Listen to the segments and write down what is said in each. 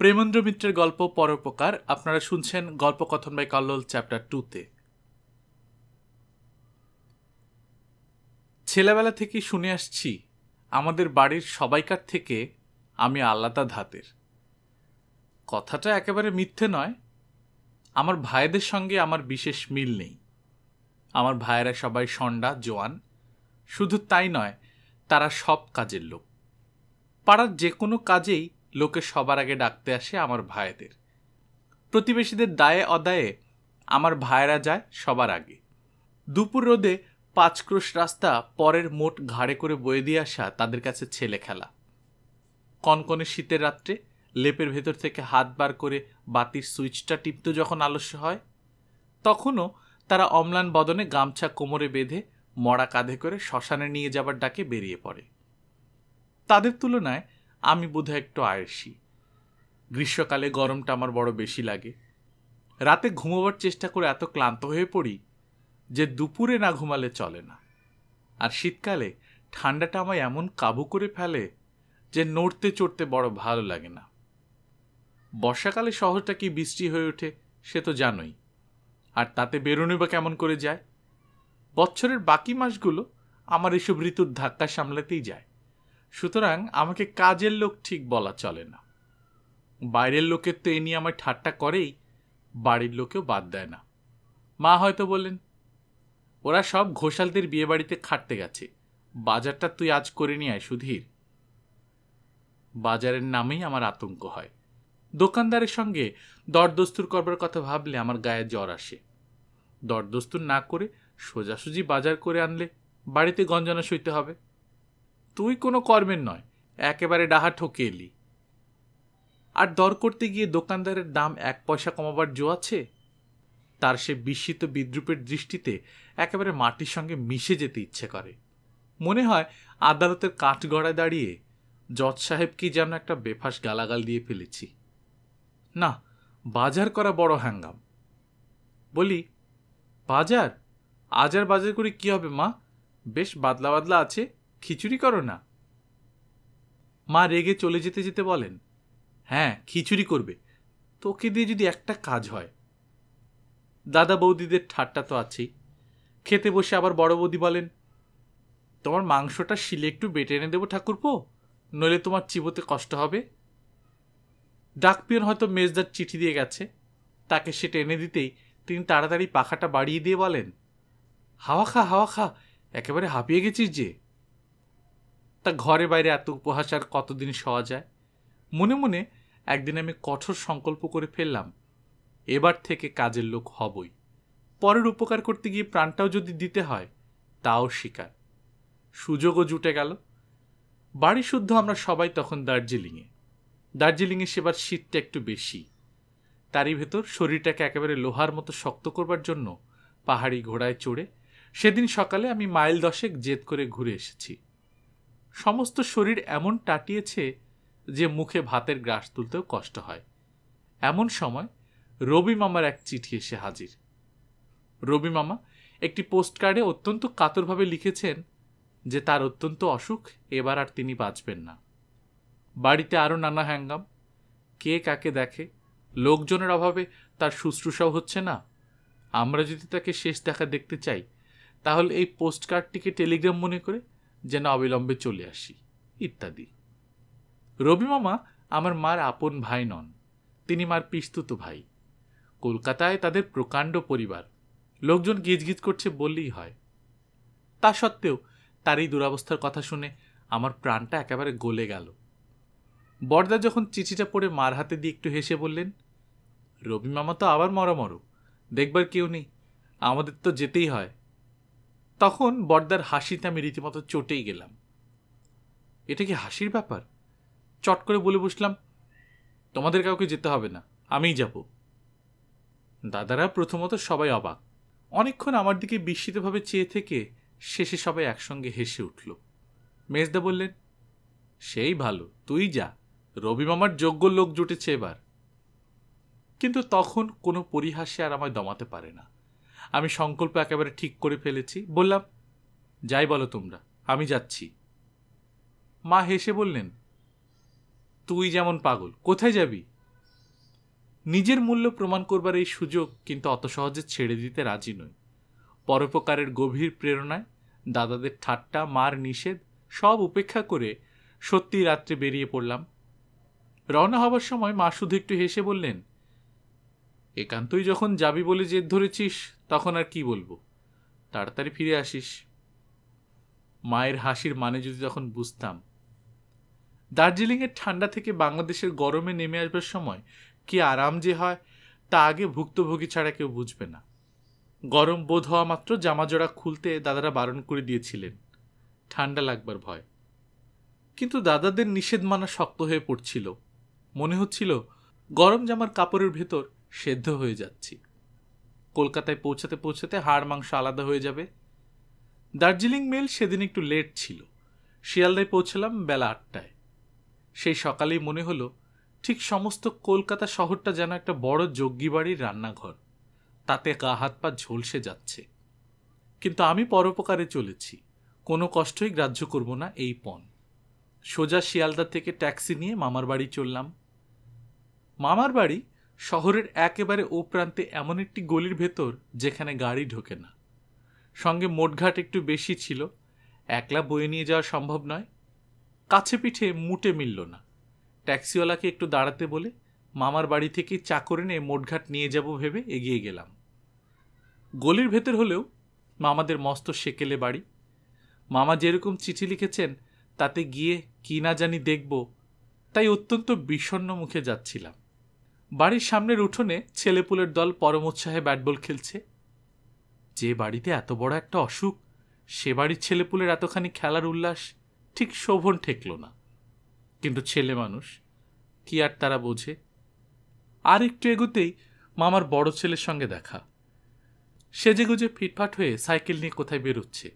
প্রেমেন্দ্র মিত্রের গল্প পরোপকার আপনারা শুনছেন গল্প কথন বাই কল্লোল চ্যাপ্টার টুতে ছেলেবেলা থেকে শুনে আসছি আমাদের বাড়ির সবাইকার থেকে আমি আলাদা ধাতের কথাটা একেবারে মিথ্যে নয় আমার ভাইদের সঙ্গে আমার বিশেষ মিল নেই আমার ভাইয়েরা সবাই সন্ডা জোয়ান শুধু তাই নয় তারা সব কাজের লোক পাড়ার যে কোনো কাজেই লোকে সবার আগে ডাকতে আসে আমার ভাইদের প্রতিবেশীদের দায়ে অদায়ে আমার ভাইরা যায় সবার আগে দুপুর রোদে পাঁচক্রোশ রাস্তা পরের মোট ঘাড়ে করে বয়ে দিয়ে আসা তাদের কাছে ছেলে খেলা কনকনে শীতের রাত্রে লেপের ভেতর থেকে হাত বার করে বাতির সুইচটা টিপতে যখন আলস্য হয় তখনও তারা অম্লান বদনে গামছা কোমরে বেঁধে মরা কাঁধে করে শ্মশানে নিয়ে যাবার ডাকে বেরিয়ে পড়ে তাদের তুলনায় আমি বোধহয় একটু আয়েসি গ্রীষ্মকালে গরমটা আমার বড় বেশি লাগে রাতে ঘুমোবার চেষ্টা করে এত ক্লান্ত হয়ে পড়ি যে দুপুরে না ঘুমালে চলে না আর শীতকালে ঠান্ডাটা আমায় এমন কাবু করে ফেলে যে নড়তে চড়তে বড় ভালো লাগে না বর্ষাকালে শহরটা কি বৃষ্টি হয়ে ওঠে সে তো জানোই আর তাতে বেরোনো বা কেমন করে যায় বছরের বাকি মাসগুলো আমার এসব ঋতুর ধাক্কা সামলাতেই যায় সুতরাং আমাকে কাজের লোক ঠিক বলা চলে না বাইরের লোকের তো এ নিয়ে আমার ঠাট্টা করেই বাড়ির লোকেও বাদ দেয় না মা হয়তো বললেন ওরা সব ঘোষালদের বিয়ে বাড়িতে খাটতে গেছে বাজারটা তুই আজ করে নিয়ে আয় সুধীর বাজারের নামেই আমার আতঙ্ক হয় দোকানদারের সঙ্গে দরদস্তুর করবার কথা ভাবলে আমার গায়ে জ্বর আসে দরদস্তুর না করে সোজাসুজি বাজার করে আনলে বাড়িতে গঞ্জনা সইতে হবে তুই কোনো কর্মের নয় একেবারে ডাহা ঠকে এলি আর দর করতে গিয়ে দোকানদারের দাম এক পয়সা কমাবার জো আছে তার সে বিস্মিত বিদ্রুপের দৃষ্টিতে একেবারে মাটির সঙ্গে মিশে যেতে ইচ্ছে করে মনে হয় আদালতের কাঠগড়ায় দাঁড়িয়ে জজ সাহেবকে যেন একটা বেফাস গালাগাল দিয়ে ফেলেছি না বাজার করা বড় হ্যাঙ্গাম বলি বাজার আজার বাজার করে কি হবে মা বেশ বাদলা বাদলা আছে খিচুড়ি করো না মা রেগে চলে যেতে যেতে বলেন হ্যাঁ খিচুড়ি করবে তোকে দিয়ে যদি একটা কাজ হয় দাদা বৌদিদের ঠাট্টা তো আছেই খেতে বসে আবার বড় বৌদি বলেন তোমার মাংসটা শিলে একটু বেটে এনে দেবো ঠাকুরপো নইলে তোমার চিবোতে কষ্ট হবে ডাকপিয়ন হয়তো মেজদার চিঠি দিয়ে গেছে তাকে সেটা এনে দিতেই তিনি তাড়াতাড়ি পাখাটা বাড়িয়ে দিয়ে বলেন হাওয়া খা হাওয়া খা একেবারে হাঁপিয়ে গেছিস যে তা ঘরে বাইরে এত উপহাস আর কতদিন সওয়া যায় মনে মনে একদিন আমি কঠোর সংকল্প করে ফেললাম এবার থেকে কাজের লোক হবই পরের উপকার করতে গিয়ে প্রাণটাও যদি দিতে হয় তাও শিকার সুযোগও জুটে গেল বাড়ি শুদ্ধ আমরা সবাই তখন দার্জিলিংয়ে দার্জিলিংয়ে সেবার শীতটা একটু বেশি তারই ভেতর শরীরটাকে একেবারে লোহার মতো শক্ত করবার জন্য পাহাড়ি ঘোড়ায় চড়ে সেদিন সকালে আমি মাইল দশেক জেদ করে ঘুরে এসেছি সমস্ত শরীর এমন টাটিয়েছে যে মুখে ভাতের গ্রাস তুলতেও কষ্ট হয় এমন সময় রবি মামার এক চিঠি এসে হাজির রবি মামা একটি পোস্টকার্ডে অত্যন্ত কাতরভাবে লিখেছেন যে তার অত্যন্ত অসুখ এবার আর তিনি বাঁচবেন না বাড়িতে আরও নানা হ্যাঙ্গাম কে কাকে দেখে লোকজনের অভাবে তার শুশ্রূষাও হচ্ছে না আমরা যদি তাকে শেষ দেখা দেখতে চাই তাহলে এই পোস্টকার্ডটিকে টেলিগ্রাম মনে করে যেন অবিলম্বে চলে আসি ইত্যাদি রবি মামা আমার মার আপন ভাই নন তিনি মার পিস্তুত ভাই কলকাতায় তাদের প্রকাণ্ড পরিবার লোকজন গিজ গিজ করছে বললেই হয় তা সত্ত্বেও তার এই দুরাবস্থার কথা শুনে আমার প্রাণটা একেবারে গলে গেল বর্দা যখন চিঠিটা পড়ে মার হাতে দিয়ে একটু হেসে বললেন রবি মামা তো আবার মরো দেখবার কেউ নেই আমাদের তো যেতেই হয় তখন বর্দার হাসিতে আমি রীতিমতো চটেই গেলাম এটা কি হাসির ব্যাপার চট করে বলে বসলাম তোমাদের কাউকে যেতে হবে না আমিই যাব দাদারা প্রথমত সবাই অবাক অনেকক্ষণ আমার দিকে বিস্মিতভাবে চেয়ে থেকে শেষে সবাই একসঙ্গে হেসে উঠল মেজদা বললেন সেই ভালো তুই যা রবি মামার যোগ্য লোক জুটেছে এবার কিন্তু তখন কোনো পরিহাসে আর আমায় দমাতে পারে না আমি সংকল্প একেবারে ঠিক করে ফেলেছি বললাম যাই বলো তোমরা আমি যাচ্ছি মা হেসে বললেন তুই যেমন পাগল কোথায় যাবি নিজের মূল্য প্রমাণ করবার এই সুযোগ কিন্তু অত সহজে ছেড়ে দিতে রাজি নই পরোপকারের গভীর প্রেরণায় দাদাদের ঠাট্টা মার নিষেধ সব উপেক্ষা করে সত্যি রাত্রে বেরিয়ে পড়লাম রওনা হবার সময় মা শুধু একটু হেসে বললেন একান্তই যখন যাবি বলে জেদ ধরেছিস তখন আর কি বলবো তাড়াতাড়ি ফিরে আসিস মায়ের হাসির মানে যদি তখন বুঝতাম দার্জিলিংয়ের ঠান্ডা থেকে বাংলাদেশের গরমে নেমে আসবার সময় কি আরাম যে হয় তা আগে ভুক্তভোগী ছাড়া কেউ বুঝবে না গরম বোধ হওয়া মাত্র জামা জোড়া খুলতে দাদারা বারণ করে দিয়েছিলেন ঠান্ডা লাগবার ভয় কিন্তু দাদাদের নিষেধ মানা শক্ত হয়ে পড়ছিল মনে হচ্ছিল গরম জামার কাপড়ের ভেতর সেদ্ধ হয়ে যাচ্ছি কলকাতায় পৌঁছাতে পৌঁছাতে হাড় মাংস আলাদা হয়ে যাবে দার্জিলিং মেল সেদিন একটু লেট ছিল শিয়ালদায় পৌঁছলাম বেলা আটটায় সেই সকালেই মনে হলো ঠিক সমস্ত কলকাতা শহরটা যেন একটা বড় যজ্ঞী বাড়ির রান্নাঘর তাতে গা হাত পা ঝলসে যাচ্ছে কিন্তু আমি পরোপকারে চলেছি কোনো কষ্টই গ্রাহ্য করব না এই পণ সোজা শিয়ালদা থেকে ট্যাক্সি নিয়ে মামার বাড়ি চললাম মামার বাড়ি শহরের একেবারে ও প্রান্তে এমন একটি গলির ভেতর যেখানে গাড়ি ঢোকে না সঙ্গে মোটঘাট একটু বেশি ছিল একলা বয়ে নিয়ে যাওয়া সম্ভব নয় কাছে পিঠে মুটে মিলল না ট্যাক্সিওয়ালাকে একটু দাঁড়াতে বলে মামার বাড়ি থেকে চাকর নিয়ে মোটঘাট নিয়ে যাব ভেবে এগিয়ে গেলাম গলির ভেতর হলেও মামাদের মস্ত সেকেলে বাড়ি মামা যেরকম চিঠি লিখেছেন তাতে গিয়ে কি না জানি দেখব তাই অত্যন্ত বিষণ্ন মুখে যাচ্ছিলাম বাড়ির সামনের উঠোনে ছেলেপুলের দল পরম উৎসাহে ব্যাটবল খেলছে যে বাড়িতে এত বড় একটা অসুখ সে বাড়ির ছেলেপুলের এতখানি খেলার উল্লাস ঠিক শোভন ঠেকল না কিন্তু ছেলে মানুষ কি আর তারা বোঝে আর একটু এগোতেই মামার বড় ছেলের সঙ্গে দেখা সেজে গুজে ফিটফাট হয়ে সাইকেল নিয়ে কোথায় বেরোচ্ছে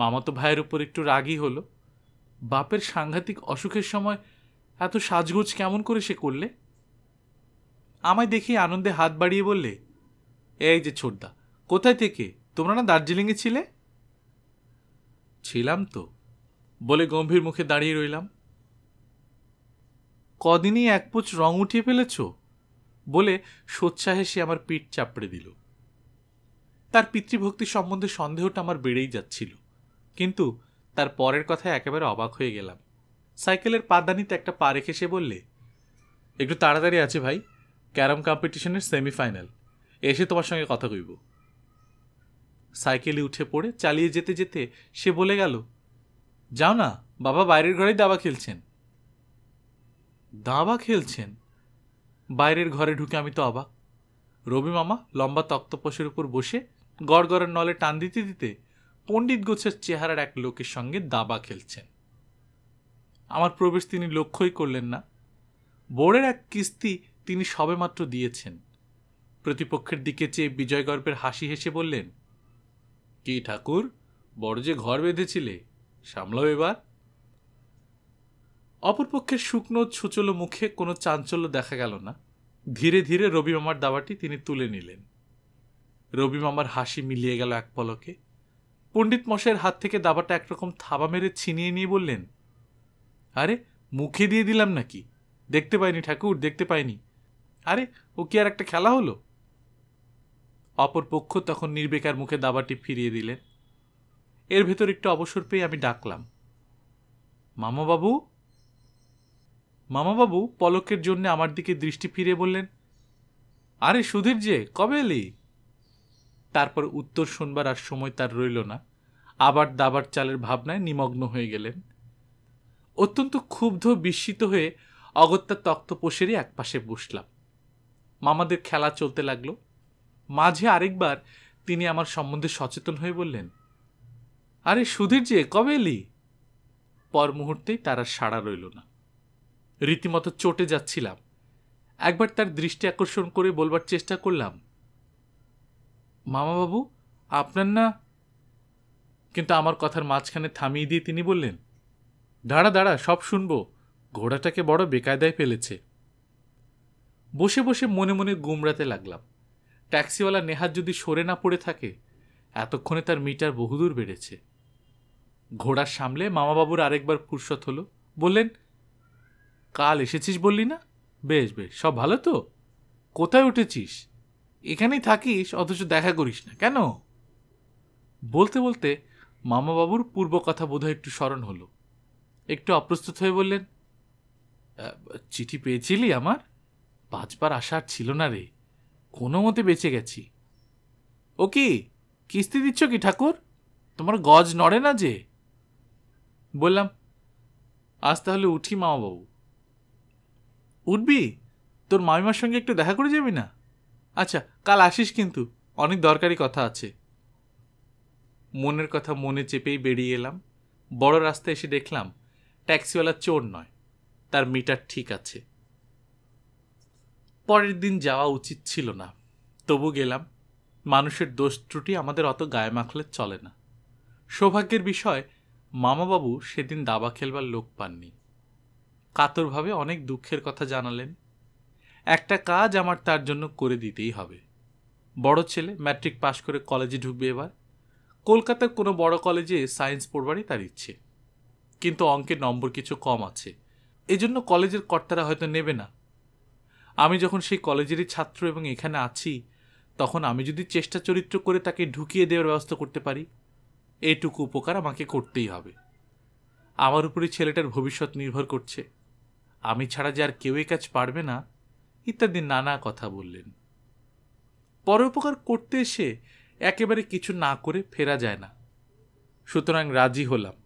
মামা তো ভাইয়ের উপর একটু রাগই হলো বাপের সাংঘাতিক অসুখের সময় এত সাজগোজ কেমন করে সে করলে আমায় দেখে আনন্দে হাত বাড়িয়ে বললে এই যে ছোটদা কোথায় থেকে তোমরা না দার্জিলিংয়ে ছিলে ছিলাম তো বলে গম্ভীর মুখে দাঁড়িয়ে রইলাম কদিনই পুচ রং উঠিয়ে ফেলেছ বলে সোৎসাহে সে আমার পিঠ চাপড়ে দিল তার পিতৃভক্তি সম্বন্ধে সন্দেহটা আমার বেড়েই যাচ্ছিল কিন্তু তার পরের কথায় একেবারে অবাক হয়ে গেলাম সাইকেলের পাদানিতে একটা পা রেখে সে বললে একটু তাড়াতাড়ি আছে ভাই ক্যারাম কম্পিটিশনের সেমিফাইনাল এসে তোমার সঙ্গে কথা কইব সাইকেলে উঠে পড়ে চালিয়ে যেতে যেতে সে বলে গেল যাও না বাবা বাইরের ঘরেই দাবা খেলছেন দাবা খেলছেন বাইরের ঘরে ঢুকে আমি তো অবাক রবি মামা লম্বা তক্তপোষের উপর বসে গড়গড়ের নলে টান দিতে দিতে পণ্ডিত গোছের চেহারার এক লোকের সঙ্গে দাবা খেলছেন আমার প্রবেশ তিনি লক্ষ্যই করলেন না বোর্ডের এক কিস্তি তিনি সবেমাত্র দিয়েছেন প্রতিপক্ষের দিকে চেয়ে বিজয় গর্বের হাসি হেসে বললেন কি ঠাকুর বড় যে ঘর বেঁধেছিলে সামলাও এবার অপরপক্ষের শুকনো ছুচলো মুখে কোনো চাঞ্চল্য দেখা গেল না ধীরে ধীরে রবি মামার দাবাটি তিনি তুলে নিলেন রবি মামার হাসি মিলিয়ে গেল এক পলকে পণ্ডিত মশাইয়ের হাত থেকে দাবাটা একরকম থাবা মেরে ছিনিয়ে নিয়ে বললেন আরে মুখে দিয়ে দিলাম নাকি দেখতে পাইনি ঠাকুর দেখতে পাইনি আরে ও কি আর একটা খেলা হলো অপর পক্ষ তখন নির্বেকার মুখে দাবাটি ফিরিয়ে দিলেন এর ভেতর একটু অবসর পেয়ে আমি ডাকলাম মামাবাবু মামাবাবু পলকের জন্য আমার দিকে দৃষ্টি ফিরে বললেন আরে সুধীর যে কবে এলি তারপর উত্তর শুনবার আর সময় তার রইল না আবার দাবার চালের ভাবনায় নিমগ্ন হয়ে গেলেন অত্যন্ত ক্ষুব্ধ বিস্মিত হয়ে অগত্যা তক্তপোষেরই একপাশে বসলাম মামাদের খেলা চলতে লাগলো মাঝে আরেকবার তিনি আমার সম্বন্ধে সচেতন হয়ে বললেন আরে সুধীর যে কবে এলি পর মুহূর্তেই তার আর সাড়া রইল না রীতিমতো চটে যাচ্ছিলাম একবার তার দৃষ্টি আকর্ষণ করে বলবার চেষ্টা করলাম মামাবাবু আপনার না কিন্তু আমার কথার মাঝখানে থামিয়ে দিয়ে তিনি বললেন দাঁড়া দাঁড়া সব শুনবো ঘোড়াটাকে বড় বেকায়দায় ফেলেছে বসে বসে মনে মনে গুমরাতে লাগলাম ট্যাক্সিওয়ালা নেহাত যদি সরে না পড়ে থাকে এতক্ষণে তার মিটার বহুদূর বেড়েছে ঘোড়ার সামলে মামাবাবুর আরেকবার ফুরসত হলো বললেন কাল এসেছিস বললি না বেশ বেশ সব ভালো তো কোথায় উঠেছিস এখানেই থাকিস অথচ দেখা করিস না কেন বলতে বলতে মামাবাবুর পূর্ব কথা বোধহয় একটু স্মরণ হলো একটু অপ্রস্তুত হয়ে বললেন চিঠি পেয়েছিলি আমার বাঁচবার আশা ছিল না রে কোনো মতে বেঁচে গেছি ও কি কিস্তি দিচ্ছ কি ঠাকুর তোমার গজ নড়ে না যে বললাম আজ তাহলে উঠি মামাবাবু উঠবি তোর মামিমার সঙ্গে একটু দেখা করে যাবি না আচ্ছা কাল আসিস কিন্তু অনেক দরকারি কথা আছে মনের কথা মনে চেপেই বেরিয়ে এলাম বড় রাস্তায় এসে দেখলাম ট্যাক্সিওয়ালা চোর নয় তার মিটার ঠিক আছে পরের দিন যাওয়া উচিত ছিল না তবু গেলাম মানুষের দোষ ত্রুটি আমাদের অত গায়ে মাখলে চলে না সৌভাগ্যের বিষয় মামাবাবু সেদিন দাবা খেলবার লোক পাননি কাতরভাবে অনেক দুঃখের কথা জানালেন একটা কাজ আমার তার জন্য করে দিতেই হবে বড় ছেলে ম্যাট্রিক পাশ করে কলেজে ঢুকবে এবার কলকাতার কোনো বড় কলেজে সায়েন্স পড়বারই তার ইচ্ছে কিন্তু অঙ্কের নম্বর কিছু কম আছে এজন্য কলেজের কর্তারা হয়তো নেবে না আমি যখন সেই কলেজেরই ছাত্র এবং এখানে আছি তখন আমি যদি চেষ্টা চরিত্র করে তাকে ঢুকিয়ে দেওয়ার ব্যবস্থা করতে পারি এটুকু উপকার আমাকে করতেই হবে আমার উপরে ছেলেটার ভবিষ্যৎ নির্ভর করছে আমি ছাড়া যে আর কেউ কাজ পারবে না ইত্যাদি নানা কথা বললেন পরোপকার করতে এসে একেবারে কিছু না করে ফেরা যায় না সুতরাং রাজি হলাম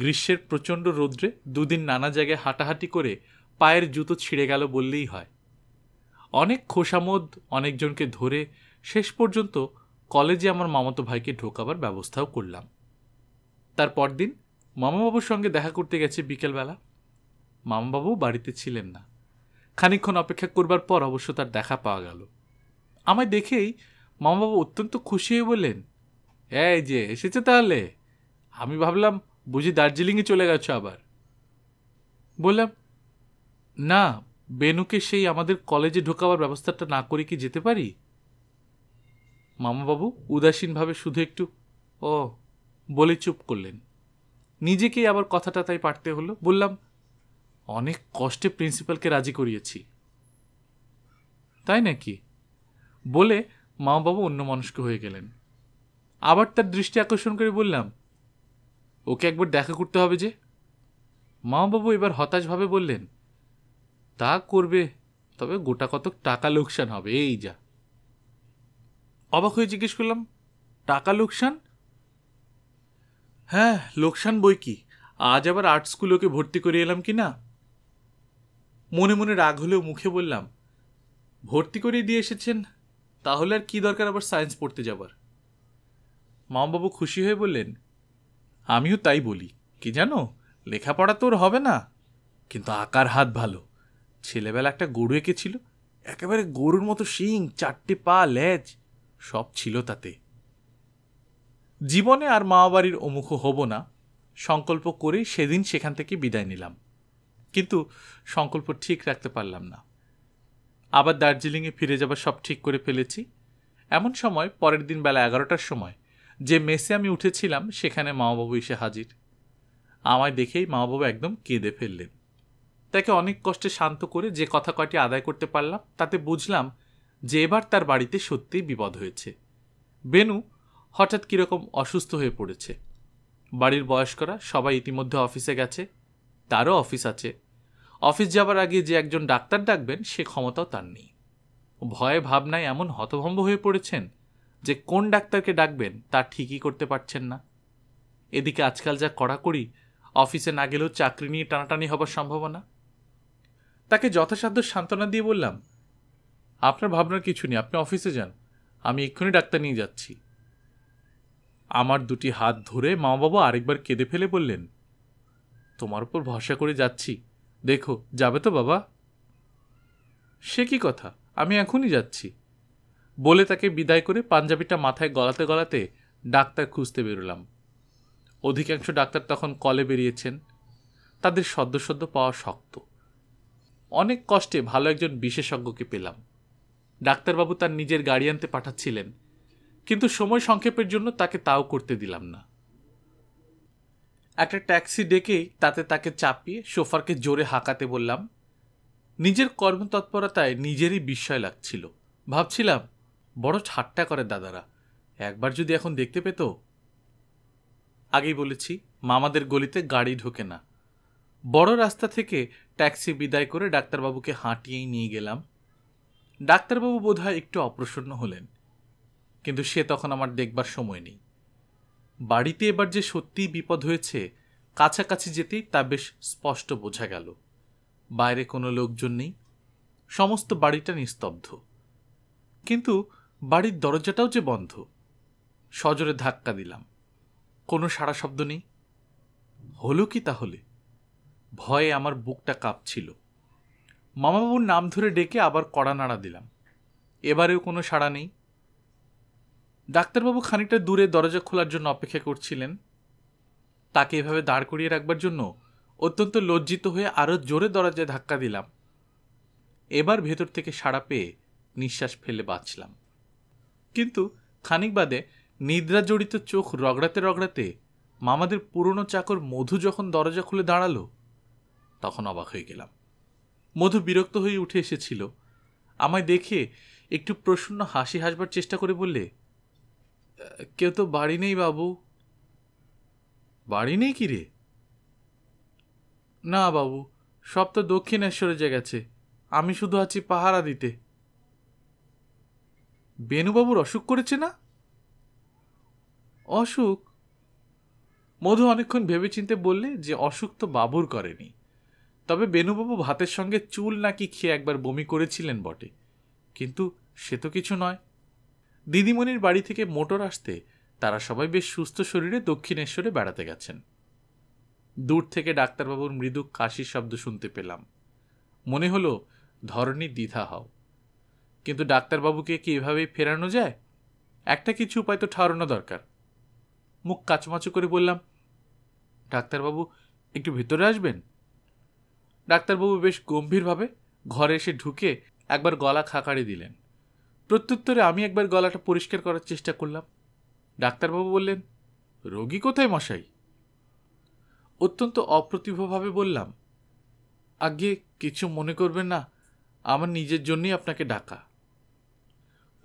গ্রীষ্মের প্রচণ্ড রৌদ্রে দুদিন নানা জায়গায় হাঁটাহাঁটি করে পায়ের জুতো ছিঁড়ে গেল বললেই হয় অনেক খোসামোদ অনেকজনকে ধরে শেষ পর্যন্ত কলেজে আমার মামাতো ভাইকে ঢোকাবার ব্যবস্থাও করলাম তার পরদিন মামাবাবুর সঙ্গে দেখা করতে গেছে বিকেলবেলা মামাবাবু বাড়িতে ছিলেন না খানিক্ষণ অপেক্ষা করবার পর অবশ্য তার দেখা পাওয়া গেল আমায় দেখেই মামাবাবু অত্যন্ত খুশি হয়ে বললেন এই যে এসেছে তাহলে আমি ভাবলাম বুঝি দার্জিলিংয়ে চলে গেছো আবার বললাম না বেনুকে সেই আমাদের কলেজে ঢোকাবার ব্যবস্থাটা না করে কি যেতে পারি মামাবাবু উদাসীনভাবে শুধু একটু ও বলে চুপ করলেন নিজেকেই আবার কথাটা তাই পারতে হলো বললাম অনেক কষ্টে প্রিন্সিপালকে রাজি করিয়েছি তাই নাকি বলে মামাবাবু অন্য মানুষক হয়ে গেলেন আবার তার দৃষ্টি আকর্ষণ করে বললাম ওকে একবার দেখা করতে হবে যে মামাবাবু এবার হতাশভাবে বললেন তা করবে তবে গোটা কতক টাকা লোকসান হবে এই যা অবাক হয়ে জিজ্ঞেস করলাম টাকা লোকসান হ্যাঁ লোকসান বই কি আজ আবার আর্ট স্কুলকে ভর্তি করে এলাম কি না মনে মনে রাগ হলেও মুখে বললাম ভর্তি করেই দিয়ে এসেছেন তাহলে আর কি দরকার আবার সায়েন্স পড়তে যাবার মামবাবু খুশি হয়ে বললেন আমিও তাই বলি কি জানো লেখাপড়া তোর হবে না কিন্তু আঁকার হাত ভালো ছেলেবেলা একটা গরু এঁকেছিল একেবারে গরুর মতো শিং চারটে পা লেজ সব ছিল তাতে জীবনে আর মামাবাড়ির অমুখ হব না সংকল্প করে সেদিন সেখান থেকে বিদায় নিলাম কিন্তু সংকল্প ঠিক রাখতে পারলাম না আবার দার্জিলিংয়ে ফিরে যাবার সব ঠিক করে ফেলেছি এমন সময় পরের দিন বেলা এগারোটার সময় যে মেসে আমি উঠেছিলাম সেখানে মামাবাবু এসে হাজির আমায় দেখেই বাবু একদম কেঁদে ফেললেন তাকে অনেক কষ্টে শান্ত করে যে কথা কয়টি আদায় করতে পারলাম তাতে বুঝলাম যে এবার তার বাড়িতে সত্যিই বিপদ হয়েছে বেনু হঠাৎ কীরকম অসুস্থ হয়ে পড়েছে বাড়ির বয়স্করা সবাই ইতিমধ্যে অফিসে গেছে তারও অফিস আছে অফিস যাবার আগে যে একজন ডাক্তার ডাকবেন সে ক্ষমতাও তার নেই ভয়ে ভাবনায় এমন হতভম্ব হয়ে পড়েছেন যে কোন ডাক্তারকে ডাকবেন তা ঠিকই করতে পারছেন না এদিকে আজকাল যা কড়াকড়ি অফিসে না গেলেও চাকরি নিয়ে টানাটানি হবার সম্ভাবনা তাকে যথাসাধ্য সান্ত্বনা দিয়ে বললাম আপনার ভাবনার কিছু নেই আপনি অফিসে যান আমি এক্ষুনি ডাক্তার নিয়ে যাচ্ছি আমার দুটি হাত ধরে মা বাবা আরেকবার কেঁদে ফেলে বললেন তোমার উপর ভরসা করে যাচ্ছি দেখো যাবে তো বাবা সে কি কথা আমি এখনই যাচ্ছি বলে তাকে বিদায় করে পাঞ্জাবিটা মাথায় গলাতে গলাতে ডাক্তার খুঁজতে বেরোলাম অধিকাংশ ডাক্তার তখন কলে বেরিয়েছেন তাদের সদ্য সদ্য পাওয়া শক্ত অনেক কষ্টে ভালো একজন বিশেষজ্ঞকে পেলাম ডাক্তারবাবু তার নিজের গাড়ি আনতে পাঠাচ্ছিলেন কিন্তু সময় সংক্ষেপের জন্য তাকে তাও করতে দিলাম না একটা ট্যাক্সি ডেকেই তাতে তাকে চাপিয়ে সোফারকে জোরে হাঁকাতে বললাম নিজের কর্মতৎপরতায় নিজেরই বিস্ময় লাগছিল ভাবছিলাম বড় ঠাট্টা করে দাদারা একবার যদি এখন দেখতে পেত আগেই বলেছি মামাদের গলিতে গাড়ি ঢোকে না বড় রাস্তা থেকে ট্যাক্সি বিদায় করে ডাক্তারবাবুকে হাঁটিয়েই নিয়ে গেলাম ডাক্তারবাবু বোধ হয় একটু অপ্রসন্ন হলেন কিন্তু সে তখন আমার দেখবার সময় নেই বাড়িতে এবার যে সত্যিই বিপদ হয়েছে কাছাকাছি যেতেই তা বেশ স্পষ্ট বোঝা গেল বাইরে কোনো লোকজন নেই সমস্ত বাড়িটা নিস্তব্ধ কিন্তু বাড়ির দরজাটাও যে বন্ধ সজোরে ধাক্কা দিলাম কোনো সারা শব্দ নেই হলো কি তাহলে ভয়ে আমার বুকটা কাঁপছিল মামাবাবুর নাম ধরে ডেকে আবার কড়া নাড়া দিলাম এবারেও কোনো সাড়া নেই ডাক্তারবাবু খানিকটা দূরে দরজা খোলার জন্য অপেক্ষা করছিলেন তাকে এভাবে দাঁড় করিয়ে রাখবার জন্য অত্যন্ত লজ্জিত হয়ে আরও জোরে দরজায় ধাক্কা দিলাম এবার ভেতর থেকে সাড়া পেয়ে নিঃশ্বাস ফেলে বাঁচলাম কিন্তু খানিক বাদে নিদ্রা জড়িত চোখ রগড়াতে রগড়াতে মামাদের পুরনো চাকর মধু যখন দরজা খুলে দাঁড়ালো তখন অবাক হয়ে গেলাম মধু বিরক্ত হয়ে উঠে এসেছিল আমায় দেখে একটু প্রসন্ন হাসি হাসবার চেষ্টা করে বললে কেউ তো বাড়ি নেই বাবু বাড়ি নেই কি রে না বাবু সব তো দক্ষিণেশ্বরে যে গেছে আমি শুধু আছি পাহারা দিতে বেনুবাবুর অসুখ করেছে না অসুখ মধু অনেকক্ষণ ভেবেচিন্তে বললে যে অসুখ তো বাবুর করেনি তবে বেনুবাবু ভাতের সঙ্গে চুল নাকি খেয়ে একবার বমি করেছিলেন বটে কিন্তু সে তো কিছু নয় দিদিমণির বাড়ি থেকে মোটর আসতে তারা সবাই বেশ সুস্থ শরীরে দক্ষিণেশ্বরে বেড়াতে গেছেন দূর থেকে ডাক্তারবাবুর মৃদু কাশির শব্দ শুনতে পেলাম মনে হলো ধরনী দ্বিধা হও কিন্তু ডাক্তারবাবুকে কি এভাবেই ফেরানো যায় একটা কিছু উপায় তো ঠাউরানো দরকার মুখ কাচমাচু করে বললাম ডাক্তারবাবু একটু ভেতরে আসবেন ডাক্তারবাবু বেশ গম্ভীরভাবে ঘরে এসে ঢুকে একবার গলা খাকাড়ি দিলেন প্রত্যুত্তরে আমি একবার গলাটা পরিষ্কার করার চেষ্টা করলাম ডাক্তারবাবু বললেন রোগী কোথায় মশাই অত্যন্ত অপ্রতিভভাবে বললাম আগে কিছু মনে করবেন না আমার নিজের জন্যই আপনাকে ডাকা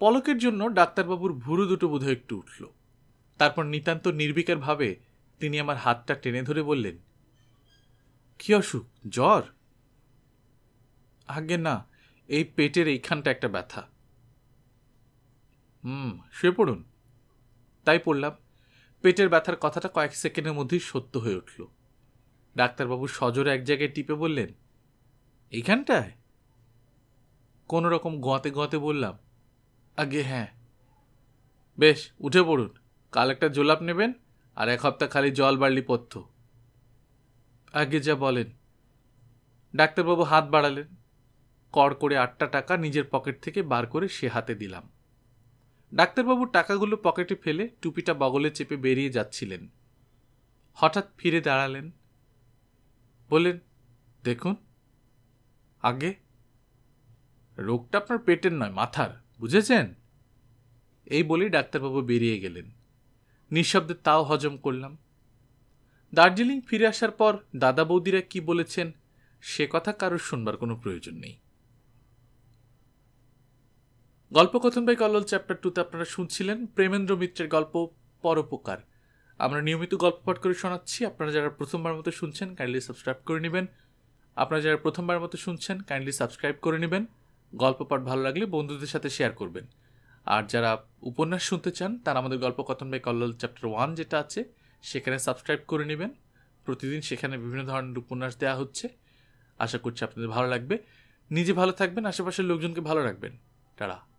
পলকের জন্য ডাক্তারবাবুর ভুরু দুটো বোধহয় একটু উঠল তারপর নিতান্ত নির্বিকারভাবে তিনি আমার হাতটা টেনে ধরে বললেন কি অসুখ জ্বর আগে না এই পেটের এইখানটা একটা ব্যথা হুম শুয়ে পড়ুন তাই পড়লাম পেটের ব্যথার কথাটা কয়েক সেকেন্ডের মধ্যেই সত্য হয়ে উঠল ডাক্তারবাবু সজোরে এক জায়গায় টিপে বললেন এইখানটায় কোনো রকম গঁতে গঁতে বললাম আগে হ্যাঁ বেশ উঠে পড়ুন কাল একটা জোলাপ নেবেন আর এক হপ্তাহ খালি জল বাড়লি পথ্য আগে যা বলেন ডাক্তারবাবু হাত বাড়ালেন কর করে আটটা টাকা নিজের পকেট থেকে বার করে সে হাতে দিলাম ডাক্তারবাবু টাকাগুলো পকেটে ফেলে টুপিটা বগলে চেপে বেরিয়ে যাচ্ছিলেন হঠাৎ ফিরে দাঁড়ালেন বললেন দেখুন আগে রোগটা আপনার পেটের নয় মাথার বুঝেছেন এই বলেই ডাক্তারবাবু বেরিয়ে গেলেন নিঃশব্দে তাও হজম করলাম দার্জিলিং ফিরে আসার পর দাদা বৌদিরা কি বলেছেন সে কথা কারোর শুনবার কোনো প্রয়োজন নেই গল্প কথন বাই কল্লোল চ্যাপ্টার টুতে আপনারা শুনছিলেন প্রেমেন্দ্র মিত্রের গল্প পরোপকার আমরা নিয়মিত গল্প পাঠ করে শোনাচ্ছি আপনারা যারা প্রথমবার মতো শুনছেন কাইন্ডলি সাবস্ক্রাইব করে নেবেন আপনারা যারা প্রথমবার মতো শুনছেন কাইন্ডলি সাবস্ক্রাইব করে নেবেন গল্প পাঠ ভালো লাগলে বন্ধুদের সাথে শেয়ার করবেন আর যারা উপন্যাস শুনতে চান তারা আমাদের গল্প কথন বাই কল্লোল চ্যাপ্টার ওয়ান যেটা আছে সেখানে সাবস্ক্রাইব করে নেবেন প্রতিদিন সেখানে বিভিন্ন ধরনের উপন্যাস দেওয়া হচ্ছে আশা করছি আপনাদের ভালো লাগবে নিজে ভালো থাকবেন আশেপাশের লোকজনকে ভালো রাখবেন টাড়া